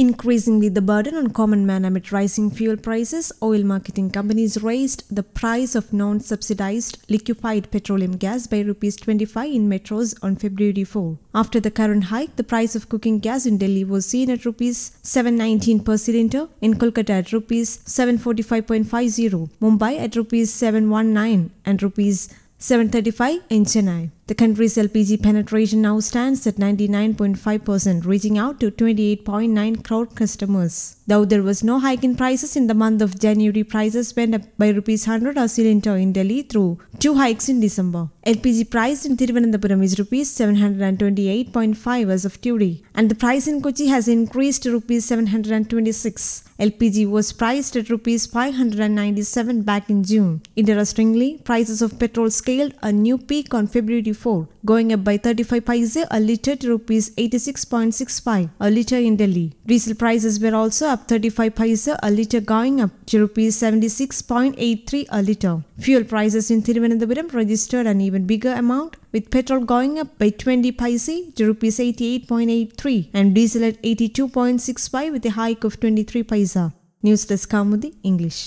Increasingly, the burden on common man amid rising fuel prices, oil marketing companies raised the price of non subsidized liquefied petroleum gas by rupees 25 in metros on February 4. After the current hike, the price of cooking gas in Delhi was seen at rupees 719 per cylinder, in Kolkata at rupees 745.50, Mumbai at rupees 719 and rupees 735 in Chennai. The country's LPG penetration now stands at 99.5%, reaching out to 28.9 crore customers. Though there was no hike in prices in the month of January, prices went up by rupees 100 a cylinder in Delhi through two hikes in December. LPG price in Thiruvananthapuram is rupees 728.5 as of today, and the price in Kochi has increased to rupees 726. LPG was priced at rupees 597 back in June. Interestingly, prices of petrol scaled a new peak on February going up by 35 paise a litre to rupees 86.65 a litre in Delhi. Diesel prices were also up 35 paise a litre going up to rupees 76.83 a litre. Fuel prices in Thiruvananthapuram registered an even bigger amount with petrol going up by 20 paise to rupees 88.83 and diesel at 82.65 with a hike of 23 paisa. News Desk Kamudi, English.